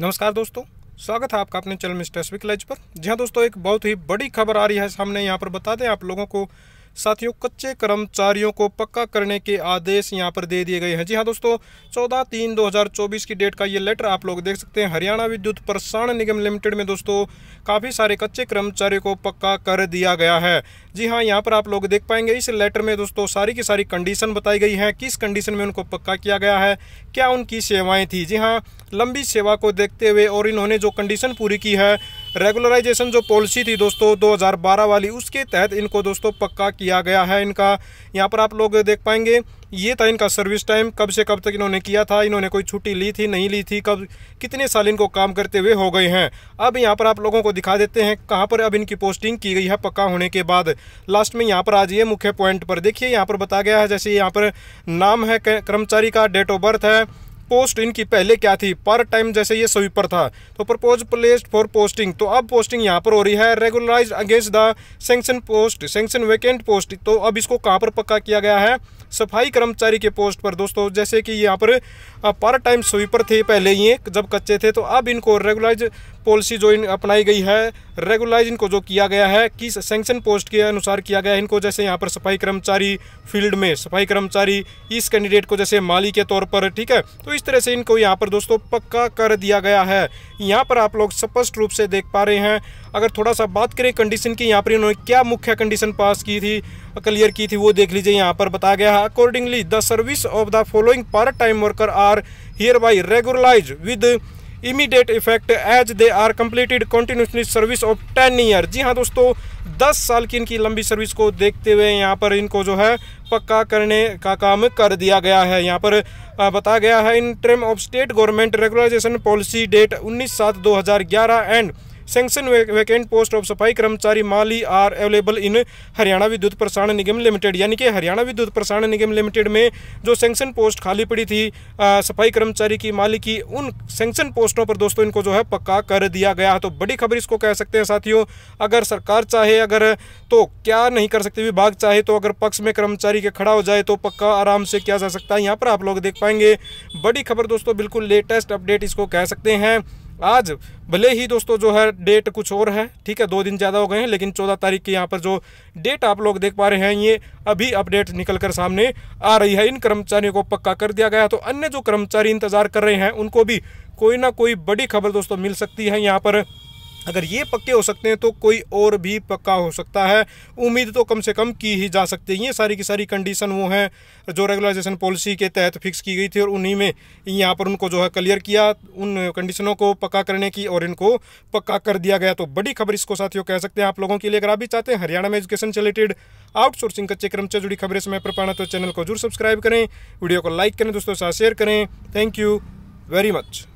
नमस्कार दोस्तों स्वागत है आपका अपने चैनल मिस्टर लाइज पर जी हाँ दोस्तों एक बहुत ही बड़ी खबर आ रही है सामने यहाँ पर बता दें आप लोगों को साथियों कच्चे कर्मचारियों को पक्का करने के आदेश यहाँ पर दे दिए गए हैं जी हाँ दोस्तों चौदह तीन चौबीस की डेट का ये लेटर आप लोग देख सकते हैं हरियाणा विद्युत प्रसारण निगम लिमिटेड में दोस्तों काफ़ी सारे कच्चे कर्मचारियों को पक्का कर दिया गया है जी हाँ यहाँ पर आप लोग देख पाएंगे इस लेटर में दोस्तों सारी की सारी कंडीशन बताई गई है किस कंडीशन में उनको पक्का किया गया है क्या उनकी सेवाएँ थी जी हाँ लंबी सेवा को देखते हुए और इन्होंने जो कंडीशन पूरी की है रेगुलराइजेशन जो पॉलिसी थी दोस्तों 2012 वाली उसके तहत इनको दोस्तों पक्का किया गया है इनका यहाँ पर आप लोग देख पाएंगे ये था इनका सर्विस टाइम कब से कब तक इन्होंने किया था इन्होंने कोई छुट्टी ली थी नहीं ली थी कब कितने साल इनको काम करते हुए हो गए हैं अब यहाँ पर आप लोगों को दिखा देते हैं कहाँ पर अब इनकी पोस्टिंग की गई है पक्का होने के बाद लास्ट में यहाँ पर आ जाइए मुख्य पॉइंट पर देखिए यहाँ पर बताया गया है जैसे यहाँ पर नाम है कर्मचारी का डेट ऑफ बर्थ है पोस्ट इनकी पहले क्या थी पार्ट टाइम जैसे ये स्वीपर था तो प्रपोज प्लेस्ड फॉर पोस्टिंग तो अब पोस्टिंग यहाँ पर हो रही है regularise against the sanction post sanction vacant post तो अब इसको कहाँ पर पक्का किया गया है सफाई कर्मचारी के पोस्ट पर दोस्तों जैसे कि यहाँ पर पार्ट टाइम स्वीपर थे पहले ये जब कच्चे थे तो अब इनको रेगुलाइज पॉलिसी जो इन अपनाई गई है रेगुलाइज इनको जो किया गया है कि सेंक्शन पोस्ट के अनुसार किया गया है इनको जैसे यहाँ पर सफाई कर्मचारी फील्ड में सफाई कर्मचारी इस कैंडिडेट को जैसे माली के तौर पर ठीक है तो इस तरह से इनको यहाँ पर दोस्तों पक्का कर दिया गया है यहाँ पर आप लोग स्पष्ट रूप से देख पा रहे हैं अगर थोड़ा सा बात करें कंडीशन की यहाँ पर इन्होंने क्या मुख्य कंडीशन पास की थी क्लियर की थी वो देख लीजिए यहाँ पर बताया गया है Accordingly, the service of the following part-time worker are hereby regularized with immediate effect as they are completed continuously service of ten year जी हाँ दोस्तों दस साल की इनकी लंबी सर्विस को देखते हुए यहाँ पर इनको जो है पक्का करने का काम कर दिया गया है यहाँ पर बताया गया है in term of state government regularisation policy date उन्नीस सात दो हज़ार ग्यारह and sanction vacant post of सफाई कर्मचारी माली are available in Haryana Vidyut Prasaran Nigam limited यानी कि हरियाणा विद्युत प्रसारण निगम लिमिटेड में जो सेंक्शन पोस्ट खाली पड़ी थी आ, सफाई कर्मचारी की माली की उन सेंक्शन पोस्टों पर दोस्तों इनको जो है पक्का कर दिया गया तो बड़ी खबर इसको कह सकते हैं साथियों अगर सरकार चाहे अगर तो क्या नहीं कर सकती विभाग चाहे तो अगर पक्ष में कर्मचारी के खड़ा हो जाए तो पक्का आराम से किया जा सकता है यहाँ पर आप लोग देख पाएंगे बड़ी खबर दोस्तों बिल्कुल लेटेस्ट अपडेट इसको कह सकते हैं आज भले ही दोस्तों जो है डेट कुछ और है ठीक है दो दिन ज़्यादा हो गए हैं लेकिन चौदह तारीख की यहाँ पर जो डेट आप लोग देख पा रहे हैं ये अभी अपडेट निकल कर सामने आ रही है इन कर्मचारियों को पक्का कर दिया गया तो अन्य जो कर्मचारी इंतज़ार कर रहे हैं उनको भी कोई ना कोई बड़ी खबर दोस्तों मिल सकती है यहाँ पर अगर ये पक्के हो सकते हैं तो कोई और भी पक्का हो सकता है उम्मीद तो कम से कम की ही जा सकती है ये सारी की सारी कंडीशन वो हैं जो रेगुलराइजेशन पॉलिसी के तहत फिक्स की गई थी और उन्हीं में यहाँ पर उनको जो है क्लियर किया उन कंडीशनों को पक्का करने की और इनको पक्का कर दिया गया तो बड़ी खबर इसको साथियों कह सकते हैं आप लोगों के लिए अगर आप भी चाहते हैं हरियाणा में एजुकेशन से रिलेटेड आउटसोर्सिंग कच्चे क्रम से जुड़ी खबरें समय पर पाना तो चैनल को जरूर सब्सक्राइब करें वीडियो को लाइक करें दोस्तों के साथ शेयर करें थैंक यू वेरी मच